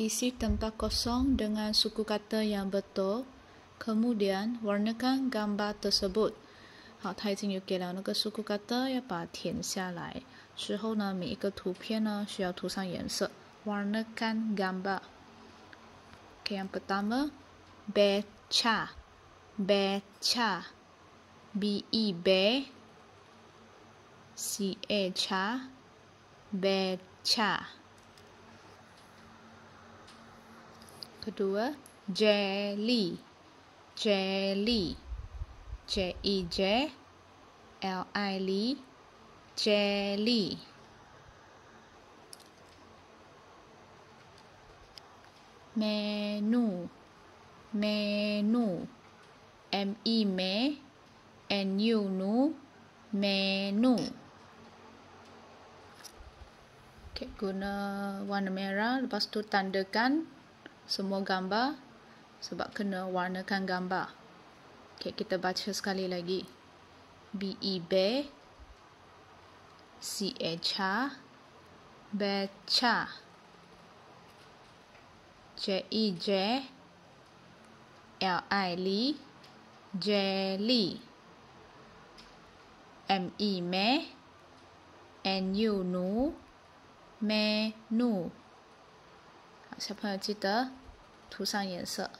isi tempat kosong dengan suku kata yang betul. Kemudian, warnakan gambar tersebut. Lah, suku kata 好，他已经有给了那个数库高的，要把它填下来。之后呢，每一个图片呢，需要涂上颜色。Warna ya kan gambar. Okay, yang pertama, beca, beca, b e b c a e c a, baca. Kedua, jelly. Jelly. J E J L I L Y. Jelly. Menu. Menu. M E M N U N U. Menu. Okay, guna warna merah lepas tu tandakan semua gambar sebab kena warnakan gambar. Okay, kita baca sekali lagi. B E B C H A B e C A J I e J L I L J e L I M E M E N U N U M E N U 小朋友记得涂上颜色。